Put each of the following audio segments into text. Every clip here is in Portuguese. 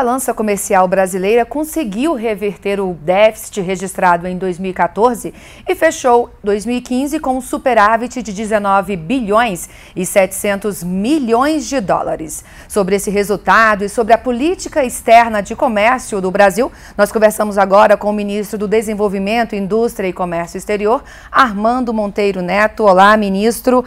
balança comercial brasileira conseguiu reverter o déficit registrado em 2014 e fechou 2015 com um superávit de 19 bilhões e 700 milhões de dólares. Sobre esse resultado e sobre a política externa de comércio do Brasil, nós conversamos agora com o ministro do Desenvolvimento, Indústria e Comércio Exterior, Armando Monteiro Neto. Olá, ministro.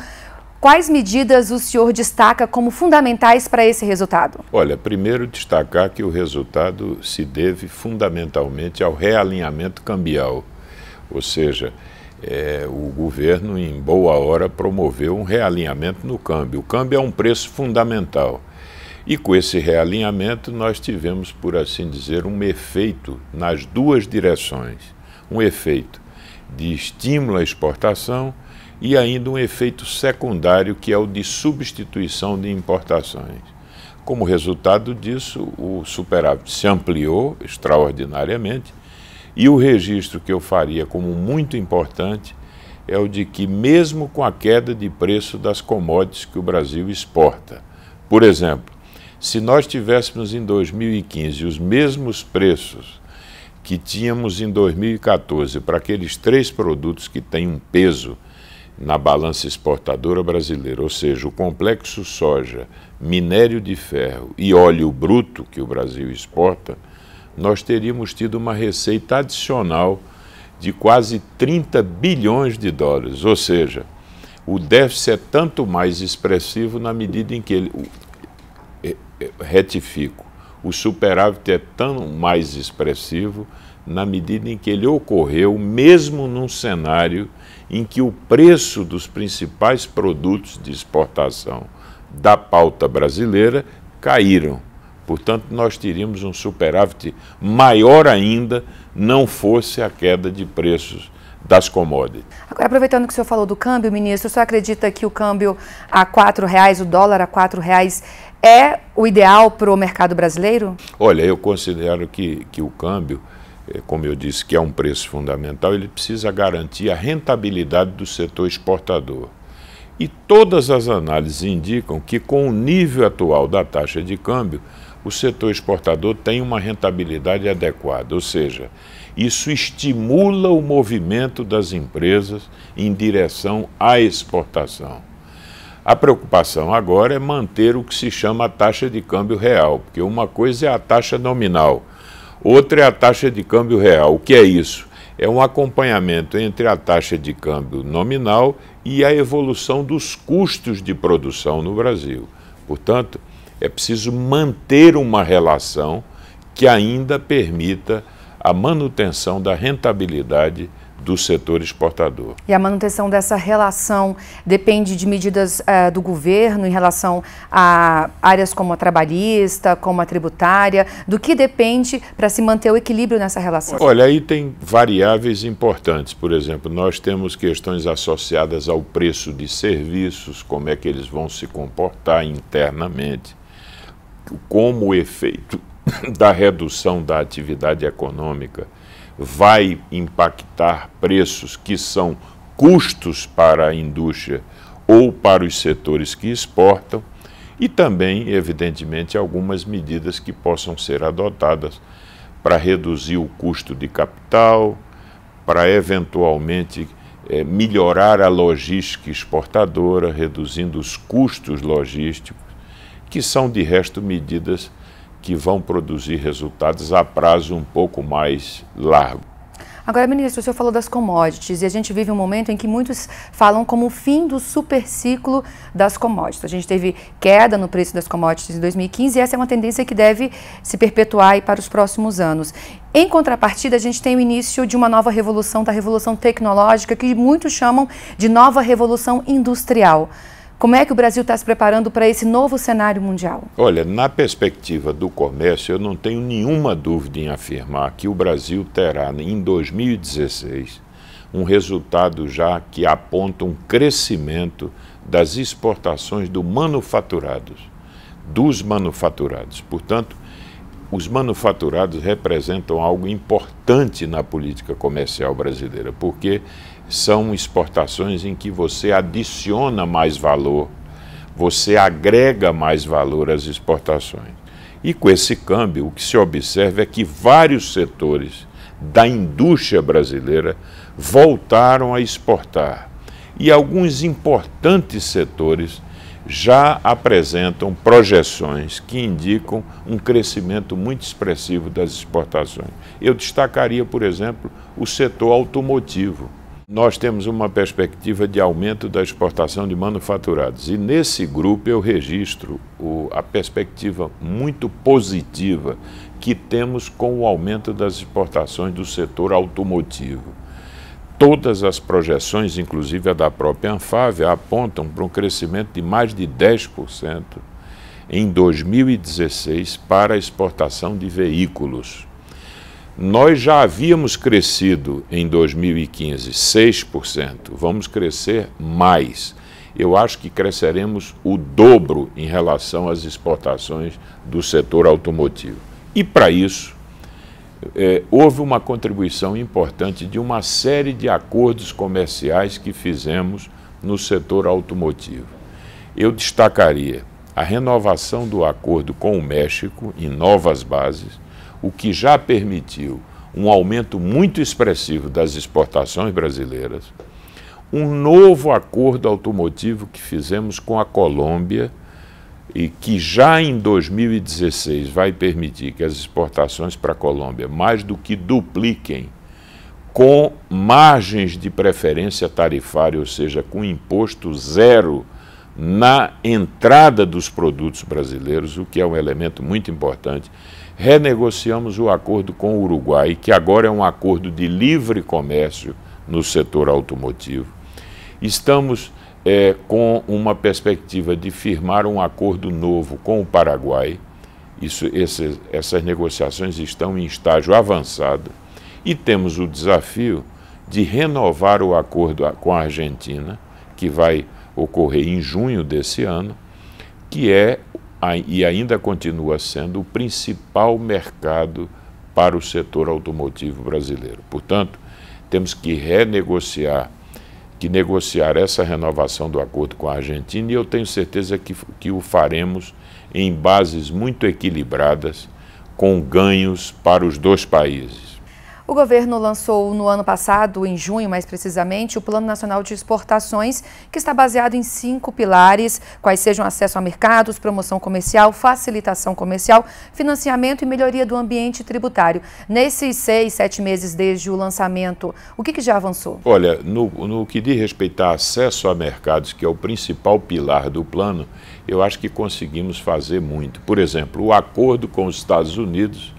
Quais medidas o senhor destaca como fundamentais para esse resultado? Olha, primeiro destacar que o resultado se deve fundamentalmente ao realinhamento cambial, ou seja, é, o governo, em boa hora, promoveu um realinhamento no câmbio. O câmbio é um preço fundamental. E com esse realinhamento, nós tivemos, por assim dizer, um efeito nas duas direções: um efeito de estímulo à exportação e ainda um efeito secundário que é o de substituição de importações. Como resultado disso, o superávit se ampliou extraordinariamente e o registro que eu faria como muito importante é o de que, mesmo com a queda de preço das commodities que o Brasil exporta, por exemplo, se nós tivéssemos em 2015 os mesmos preços que tínhamos em 2014 para aqueles três produtos que têm um peso na balança exportadora brasileira, ou seja, o complexo soja, minério de ferro e óleo bruto que o Brasil exporta, nós teríamos tido uma receita adicional de quase 30 bilhões de dólares, ou seja, o déficit é tanto mais expressivo na medida em que ele é, é, retifico. O superávit é tão mais expressivo na medida em que ele ocorreu mesmo num cenário em que o preço dos principais produtos de exportação da pauta brasileira caíram. Portanto, nós teríamos um superávit maior ainda, não fosse a queda de preços das commodities. Agora, aproveitando que o senhor falou do câmbio, ministro, o senhor acredita que o câmbio a R$ reais, o dólar a R$ reais, é o ideal para o mercado brasileiro? Olha, eu considero que, que o câmbio é, como eu disse, que é um preço fundamental, ele precisa garantir a rentabilidade do setor exportador. E todas as análises indicam que, com o nível atual da taxa de câmbio, o setor exportador tem uma rentabilidade adequada, ou seja, isso estimula o movimento das empresas em direção à exportação. A preocupação agora é manter o que se chama a taxa de câmbio real, porque uma coisa é a taxa nominal, Outra é a taxa de câmbio real. O que é isso? É um acompanhamento entre a taxa de câmbio nominal e a evolução dos custos de produção no Brasil. Portanto, é preciso manter uma relação que ainda permita a manutenção da rentabilidade do setor exportador. E a manutenção dessa relação depende de medidas uh, do governo em relação a áreas como a trabalhista, como a tributária? Do que depende para se manter o equilíbrio nessa relação? Olha, aí tem variáveis importantes. Por exemplo, nós temos questões associadas ao preço de serviços, como é que eles vão se comportar internamente, como o efeito da redução da atividade econômica vai impactar preços que são custos para a indústria ou para os setores que exportam e também, evidentemente, algumas medidas que possam ser adotadas para reduzir o custo de capital, para eventualmente é, melhorar a logística exportadora, reduzindo os custos logísticos, que são de resto medidas que vão produzir resultados a prazo um pouco mais largo. Agora, ministro, o senhor falou das commodities e a gente vive um momento em que muitos falam como o fim do superciclo das commodities. A gente teve queda no preço das commodities em 2015 e essa é uma tendência que deve se perpetuar para os próximos anos. Em contrapartida, a gente tem o início de uma nova revolução, da revolução tecnológica, que muitos chamam de nova revolução industrial. Como é que o Brasil está se preparando para esse novo cenário mundial? Olha, na perspectiva do comércio, eu não tenho nenhuma dúvida em afirmar que o Brasil terá em 2016 um resultado já que aponta um crescimento das exportações do manufaturados, dos manufaturados. Portanto, os manufaturados representam algo importante na política comercial brasileira, porque são exportações em que você adiciona mais valor, você agrega mais valor às exportações. E com esse câmbio, o que se observa é que vários setores da indústria brasileira voltaram a exportar. E alguns importantes setores já apresentam projeções que indicam um crescimento muito expressivo das exportações. Eu destacaria, por exemplo, o setor automotivo nós temos uma perspectiva de aumento da exportação de manufaturados e nesse grupo eu registro o, a perspectiva muito positiva que temos com o aumento das exportações do setor automotivo. Todas as projeções, inclusive a da própria Anfávia, apontam para um crescimento de mais de 10% em 2016 para a exportação de veículos. Nós já havíamos crescido em 2015 6%, vamos crescer mais. Eu acho que cresceremos o dobro em relação às exportações do setor automotivo. E para isso, é, houve uma contribuição importante de uma série de acordos comerciais que fizemos no setor automotivo. Eu destacaria a renovação do acordo com o México em novas bases o que já permitiu um aumento muito expressivo das exportações brasileiras, um novo acordo automotivo que fizemos com a Colômbia e que já em 2016 vai permitir que as exportações para a Colômbia mais do que dupliquem com margens de preferência tarifária, ou seja, com imposto zero na entrada dos produtos brasileiros, o que é um elemento muito importante. Renegociamos o acordo com o Uruguai, que agora é um acordo de livre comércio no setor automotivo. Estamos é, com uma perspectiva de firmar um acordo novo com o Paraguai. Isso, esse, essas negociações estão em estágio avançado. E temos o desafio de renovar o acordo com a Argentina, que vai ocorrer em junho desse ano, que é e ainda continua sendo o principal mercado para o setor automotivo brasileiro. Portanto, temos que renegociar, que negociar essa renovação do acordo com a Argentina e eu tenho certeza que, que o faremos em bases muito equilibradas, com ganhos para os dois países. O governo lançou no ano passado, em junho mais precisamente, o Plano Nacional de Exportações, que está baseado em cinco pilares, quais sejam acesso a mercados, promoção comercial, facilitação comercial, financiamento e melhoria do ambiente tributário. Nesses seis, sete meses desde o lançamento, o que, que já avançou? Olha, no, no que diz respeito a acesso a mercados, que é o principal pilar do plano, eu acho que conseguimos fazer muito. Por exemplo, o acordo com os Estados Unidos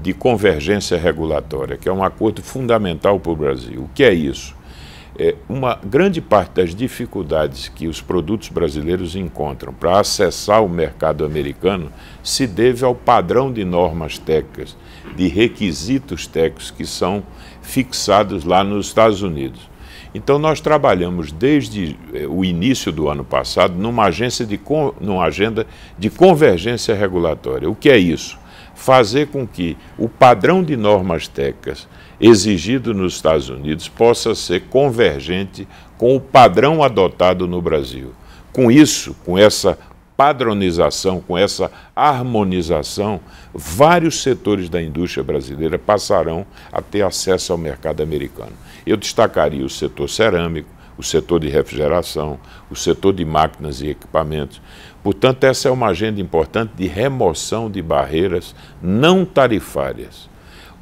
de convergência regulatória, que é um acordo fundamental para o Brasil. O que é isso? É uma grande parte das dificuldades que os produtos brasileiros encontram para acessar o mercado americano se deve ao padrão de normas técnicas, de requisitos técnicos que são fixados lá nos Estados Unidos. Então, nós trabalhamos desde é, o início do ano passado numa, agência de, numa agenda de convergência regulatória. O que é isso? fazer com que o padrão de normas técnicas exigido nos Estados Unidos possa ser convergente com o padrão adotado no Brasil. Com isso, com essa padronização, com essa harmonização, vários setores da indústria brasileira passarão a ter acesso ao mercado americano. Eu destacaria o setor cerâmico, o setor de refrigeração, o setor de máquinas e equipamentos, Portanto, essa é uma agenda importante de remoção de barreiras não tarifárias.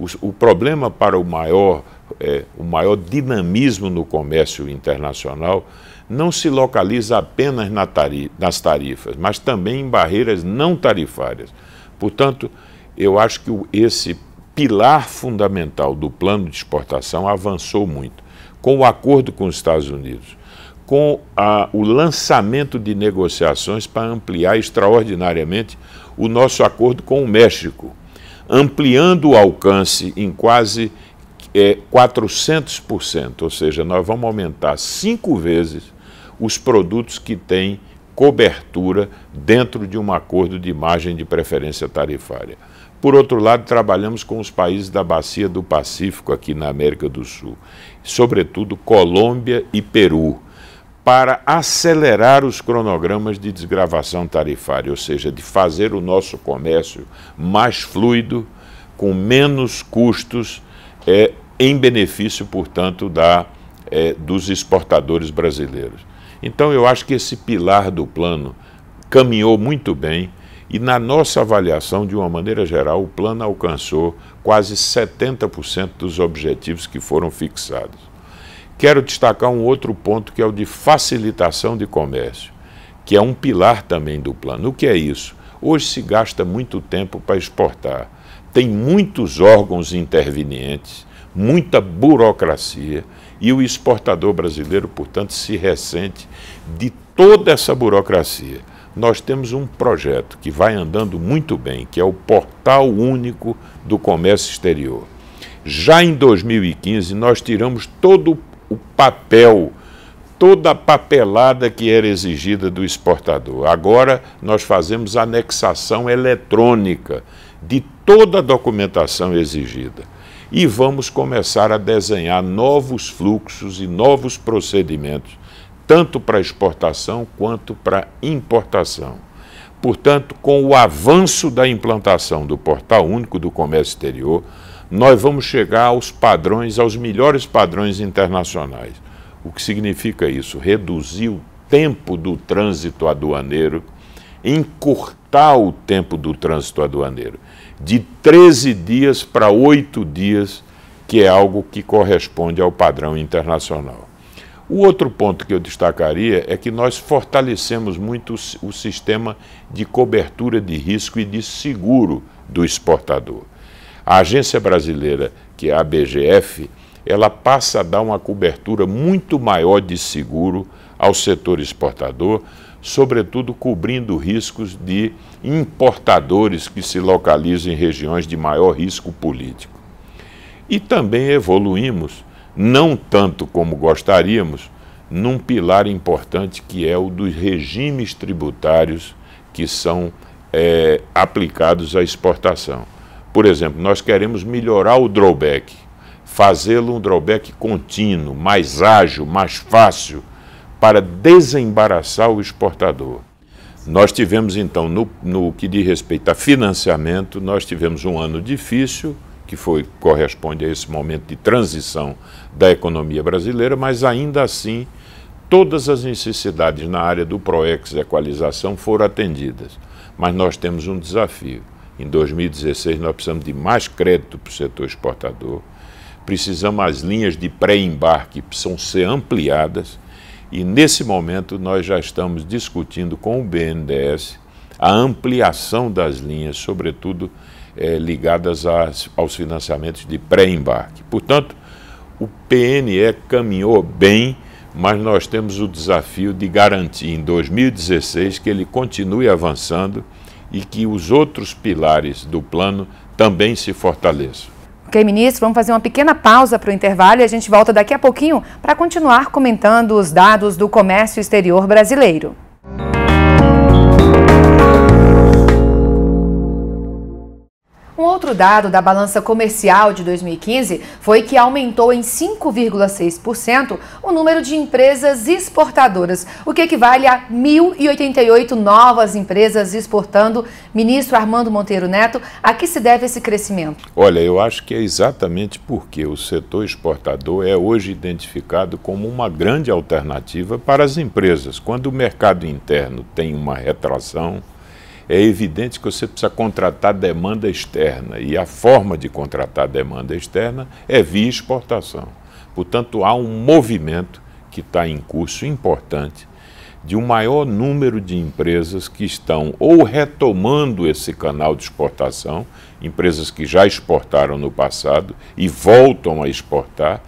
O, o problema para o maior, é, o maior dinamismo no comércio internacional não se localiza apenas na tari nas tarifas, mas também em barreiras não tarifárias. Portanto, eu acho que esse pilar fundamental do plano de exportação avançou muito. Com o acordo com os Estados Unidos, com a, o lançamento de negociações para ampliar extraordinariamente o nosso acordo com o México, ampliando o alcance em quase é, 400%, ou seja, nós vamos aumentar cinco vezes os produtos que têm cobertura dentro de um acordo de margem de preferência tarifária. Por outro lado, trabalhamos com os países da bacia do Pacífico aqui na América do Sul, sobretudo Colômbia e Peru para acelerar os cronogramas de desgravação tarifária, ou seja, de fazer o nosso comércio mais fluido, com menos custos, é, em benefício, portanto, da, é, dos exportadores brasileiros. Então, eu acho que esse pilar do plano caminhou muito bem e, na nossa avaliação, de uma maneira geral, o plano alcançou quase 70% dos objetivos que foram fixados. Quero destacar um outro ponto que é o de facilitação de comércio, que é um pilar também do plano. O que é isso? Hoje se gasta muito tempo para exportar. Tem muitos órgãos intervenientes, muita burocracia, e o exportador brasileiro, portanto, se ressente de toda essa burocracia. Nós temos um projeto que vai andando muito bem, que é o Portal Único do Comércio Exterior. Já em 2015, nós tiramos todo o o papel, toda a papelada que era exigida do exportador. Agora nós fazemos anexação eletrônica de toda a documentação exigida. E vamos começar a desenhar novos fluxos e novos procedimentos, tanto para exportação quanto para importação. Portanto, com o avanço da implantação do Portal Único do Comércio Exterior, nós vamos chegar aos padrões, aos melhores padrões internacionais. O que significa isso? Reduzir o tempo do trânsito aduaneiro, encurtar o tempo do trânsito aduaneiro de 13 dias para 8 dias, que é algo que corresponde ao padrão internacional. O outro ponto que eu destacaria é que nós fortalecemos muito o sistema de cobertura de risco e de seguro do exportador. A agência brasileira, que é a BGF, ela passa a dar uma cobertura muito maior de seguro ao setor exportador, sobretudo cobrindo riscos de importadores que se localizam em regiões de maior risco político. E também evoluímos, não tanto como gostaríamos, num pilar importante que é o dos regimes tributários que são é, aplicados à exportação. Por exemplo, nós queremos melhorar o drawback, fazê-lo um drawback contínuo, mais ágil, mais fácil, para desembaraçar o exportador. Nós tivemos, então, no, no que diz respeito a financiamento, nós tivemos um ano difícil, que foi, corresponde a esse momento de transição da economia brasileira, mas ainda assim todas as necessidades na área do PROEX e equalização foram atendidas. Mas nós temos um desafio em 2016, nós precisamos de mais crédito para o setor exportador, precisamos as linhas de pré-embarque precisam ser ampliadas e, nesse momento, nós já estamos discutindo com o BNDES a ampliação das linhas, sobretudo é, ligadas às, aos financiamentos de pré-embarque. Portanto, o PNE caminhou bem, mas nós temos o desafio de garantir em 2016 que ele continue avançando e que os outros pilares do plano também se fortaleçam. Ok, ministro, vamos fazer uma pequena pausa para o intervalo e a gente volta daqui a pouquinho para continuar comentando os dados do comércio exterior brasileiro. Um outro dado da balança comercial de 2015 foi que aumentou em 5,6% o número de empresas exportadoras, o que equivale a 1.088 novas empresas exportando. Ministro Armando Monteiro Neto, a que se deve esse crescimento? Olha, eu acho que é exatamente porque o setor exportador é hoje identificado como uma grande alternativa para as empresas. Quando o mercado interno tem uma retração, é evidente que você precisa contratar demanda externa e a forma de contratar demanda externa é via exportação. Portanto, há um movimento que está em curso importante de um maior número de empresas que estão ou retomando esse canal de exportação, empresas que já exportaram no passado e voltam a exportar,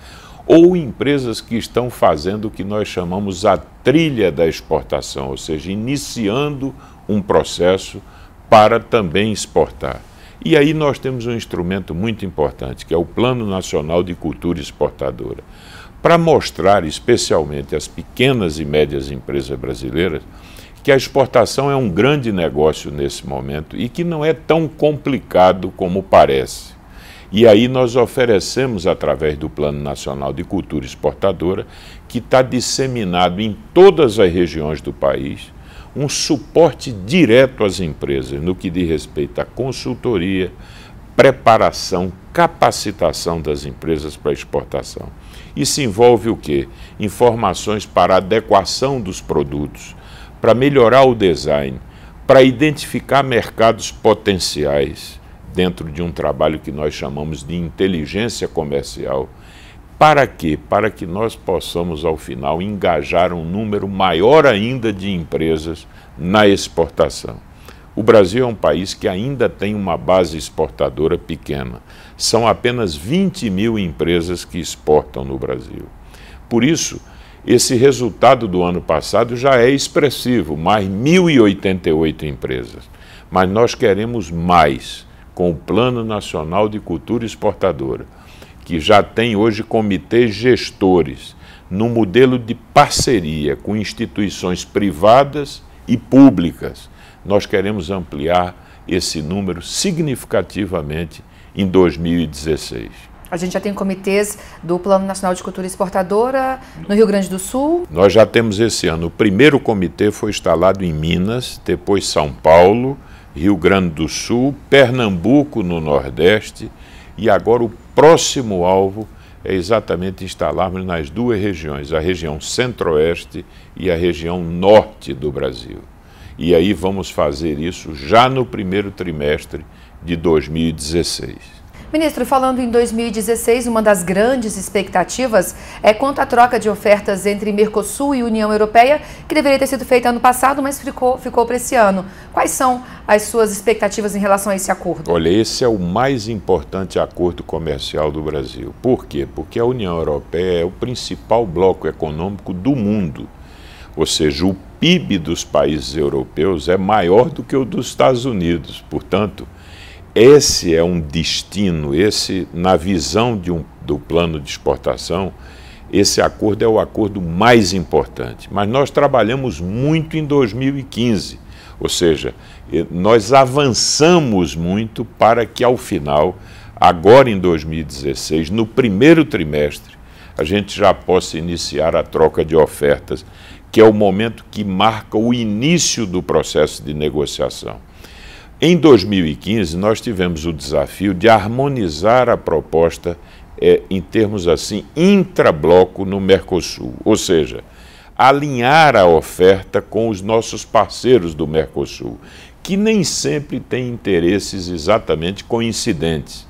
ou empresas que estão fazendo o que nós chamamos a trilha da exportação, ou seja, iniciando um processo para também exportar. E aí nós temos um instrumento muito importante, que é o Plano Nacional de Cultura Exportadora, para mostrar especialmente às pequenas e médias empresas brasileiras que a exportação é um grande negócio nesse momento e que não é tão complicado como parece. E aí nós oferecemos, através do Plano Nacional de Cultura Exportadora, que está disseminado em todas as regiões do país, um suporte direto às empresas no que diz respeito à consultoria, preparação, capacitação das empresas para exportação. Isso envolve o quê? Informações para adequação dos produtos, para melhorar o design, para identificar mercados potenciais dentro de um trabalho que nós chamamos de inteligência comercial para quê? Para que nós possamos, ao final, engajar um número maior ainda de empresas na exportação. O Brasil é um país que ainda tem uma base exportadora pequena. São apenas 20 mil empresas que exportam no Brasil. Por isso, esse resultado do ano passado já é expressivo mais 1.088 empresas. Mas nós queremos mais com o Plano Nacional de Cultura Exportadora que já tem hoje comitês gestores, no modelo de parceria com instituições privadas e públicas. Nós queremos ampliar esse número significativamente em 2016. A gente já tem comitês do Plano Nacional de Cultura Exportadora no Rio Grande do Sul. Nós já temos esse ano. O primeiro comitê foi instalado em Minas, depois São Paulo, Rio Grande do Sul, Pernambuco no Nordeste e agora o próximo alvo é exatamente instalarmos nas duas regiões, a região centro-oeste e a região norte do Brasil. E aí vamos fazer isso já no primeiro trimestre de 2016. Ministro, falando em 2016, uma das grandes expectativas é quanto à troca de ofertas entre Mercosul e União Europeia, que deveria ter sido feita ano passado, mas ficou, ficou para esse ano. Quais são as suas expectativas em relação a esse acordo? Olha, esse é o mais importante acordo comercial do Brasil. Por quê? Porque a União Europeia é o principal bloco econômico do mundo. Ou seja, o PIB dos países europeus é maior do que o dos Estados Unidos. Portanto, esse é um destino, esse, na visão um, do plano de exportação, esse acordo é o acordo mais importante. Mas nós trabalhamos muito em 2015, ou seja, nós avançamos muito para que ao final, agora em 2016, no primeiro trimestre, a gente já possa iniciar a troca de ofertas, que é o momento que marca o início do processo de negociação. Em 2015, nós tivemos o desafio de harmonizar a proposta é, em termos assim, intrabloco no Mercosul, ou seja, alinhar a oferta com os nossos parceiros do Mercosul, que nem sempre têm interesses exatamente coincidentes.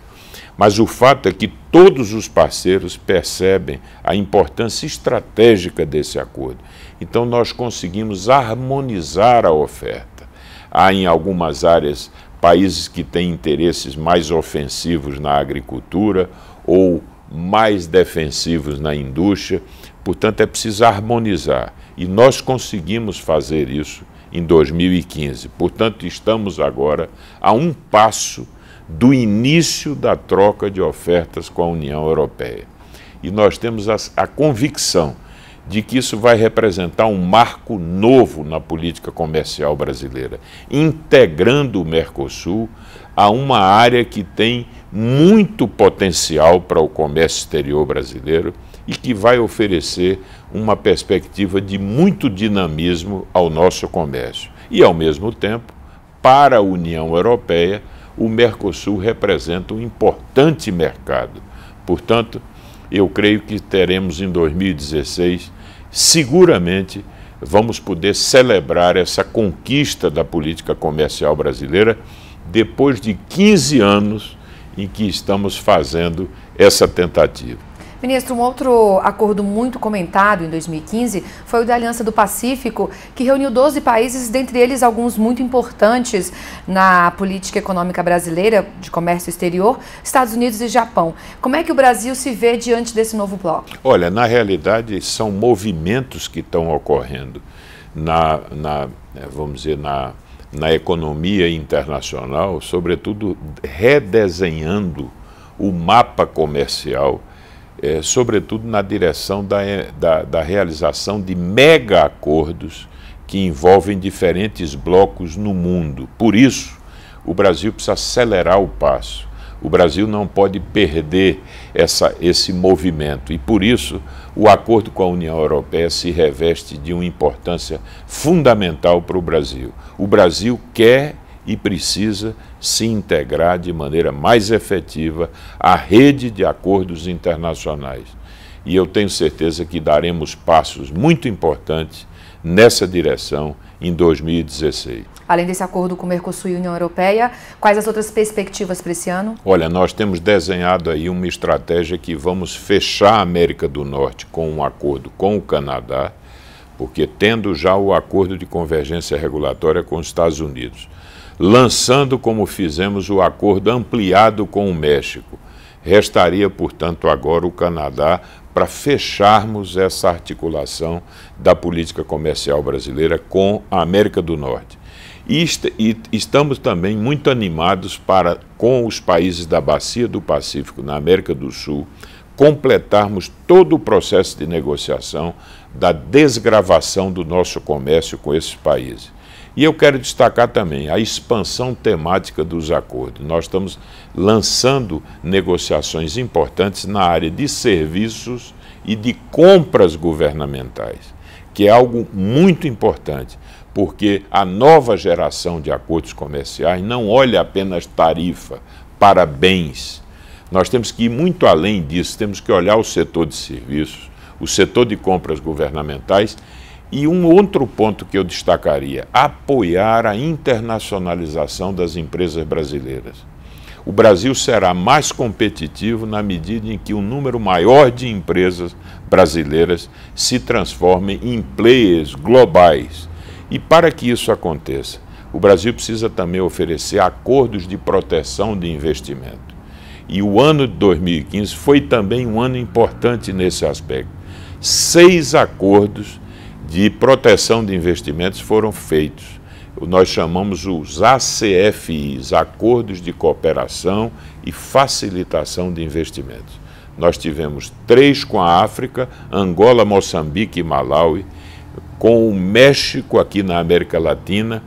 Mas o fato é que todos os parceiros percebem a importância estratégica desse acordo. Então, nós conseguimos harmonizar a oferta. Há em algumas áreas países que têm interesses mais ofensivos na agricultura ou mais defensivos na indústria. Portanto, é preciso harmonizar. E nós conseguimos fazer isso em 2015. Portanto, estamos agora a um passo do início da troca de ofertas com a União Europeia. E nós temos a, a convicção de que isso vai representar um marco novo na política comercial brasileira, integrando o Mercosul a uma área que tem muito potencial para o comércio exterior brasileiro e que vai oferecer uma perspectiva de muito dinamismo ao nosso comércio. E, ao mesmo tempo, para a União Europeia, o Mercosul representa um importante mercado. Portanto, eu creio que teremos em 2016 seguramente vamos poder celebrar essa conquista da política comercial brasileira depois de 15 anos em que estamos fazendo essa tentativa. Ministro, um outro acordo muito comentado em 2015 foi o da Aliança do Pacífico, que reuniu 12 países, dentre eles alguns muito importantes na política econômica brasileira de comércio exterior, Estados Unidos e Japão. Como é que o Brasil se vê diante desse novo bloco? Olha, na realidade, são movimentos que estão ocorrendo na, na é, vamos dizer, na, na economia internacional, sobretudo redesenhando o mapa comercial é, sobretudo na direção da, é, da, da realização de mega acordos que envolvem diferentes blocos no mundo. Por isso, o Brasil precisa acelerar o passo. O Brasil não pode perder essa, esse movimento e, por isso, o acordo com a União Europeia se reveste de uma importância fundamental para o Brasil. O Brasil quer e precisa se integrar de maneira mais efetiva à rede de acordos internacionais. E eu tenho certeza que daremos passos muito importantes nessa direção em 2016. Além desse acordo com o Mercosul e a União Europeia, quais as outras perspectivas para esse ano? Olha, nós temos desenhado aí uma estratégia que vamos fechar a América do Norte com um acordo com o Canadá, porque tendo já o acordo de convergência regulatória com os Estados Unidos, lançando como fizemos o acordo ampliado com o México. Restaria, portanto, agora o Canadá para fecharmos essa articulação da política comercial brasileira com a América do Norte. E, estamos também muito animados para, com os países da Bacia do Pacífico, na América do Sul, completarmos todo o processo de negociação da desgravação do nosso comércio com esses países. E eu quero destacar também a expansão temática dos acordos. Nós estamos lançando negociações importantes na área de serviços e de compras governamentais, que é algo muito importante, porque a nova geração de acordos comerciais não olha apenas tarifa para bens. Nós temos que ir muito além disso, temos que olhar o setor de serviços, o setor de compras governamentais e um outro ponto que eu destacaria: apoiar a internacionalização das empresas brasileiras. O Brasil será mais competitivo na medida em que um número maior de empresas brasileiras se transformem em players globais. E para que isso aconteça, o Brasil precisa também oferecer acordos de proteção de investimento. E o ano de 2015 foi também um ano importante nesse aspecto. Seis acordos de proteção de investimentos foram feitos. Nós chamamos os ACFIs, Acordos de Cooperação e Facilitação de Investimentos. Nós tivemos três com a África, Angola, Moçambique e Malawi, com o México aqui na América Latina,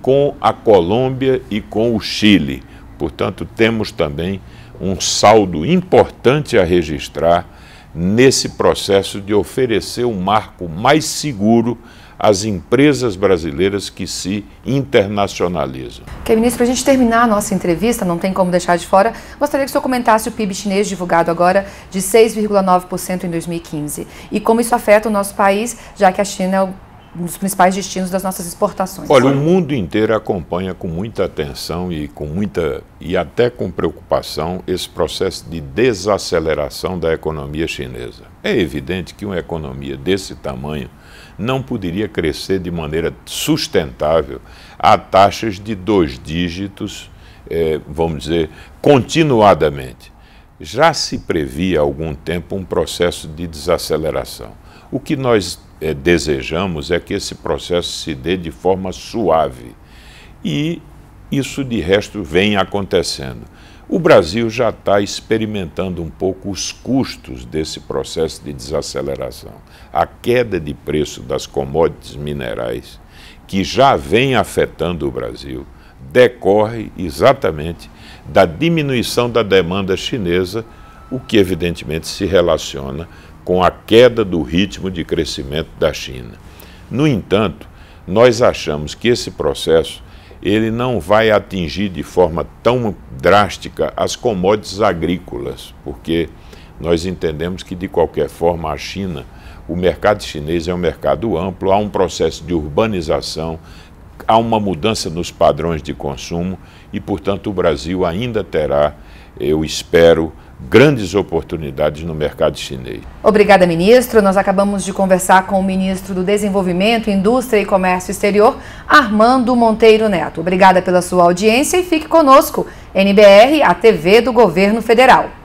com a Colômbia e com o Chile. Portanto, temos também um saldo importante a registrar nesse processo de oferecer um marco mais seguro às empresas brasileiras que se internacionalizam. Ok, ministro, para a gente terminar a nossa entrevista, não tem como deixar de fora, gostaria que o senhor comentasse o PIB chinês divulgado agora de 6,9% em 2015 e como isso afeta o nosso país, já que a China é o um dos principais destinos das nossas exportações. Olha, o mundo inteiro acompanha com muita atenção e com muita e até com preocupação esse processo de desaceleração da economia chinesa. É evidente que uma economia desse tamanho não poderia crescer de maneira sustentável a taxas de dois dígitos, é, vamos dizer, continuadamente. Já se previa há algum tempo um processo de desaceleração. O que nós é, desejamos é que esse processo se dê de forma suave. E isso, de resto, vem acontecendo. O Brasil já está experimentando um pouco os custos desse processo de desaceleração. A queda de preço das commodities minerais, que já vem afetando o Brasil, decorre exatamente da diminuição da demanda chinesa, o que evidentemente se relaciona com a queda do ritmo de crescimento da China. No entanto, nós achamos que esse processo ele não vai atingir de forma tão drástica as commodities agrícolas, porque nós entendemos que de qualquer forma a China, o mercado chinês é um mercado amplo, há um processo de urbanização, há uma mudança nos padrões de consumo e, portanto, o Brasil ainda terá, eu espero, grandes oportunidades no mercado chinês. Obrigada, ministro. Nós acabamos de conversar com o ministro do Desenvolvimento, Indústria e Comércio Exterior, Armando Monteiro Neto. Obrigada pela sua audiência e fique conosco, NBR, a TV do Governo Federal.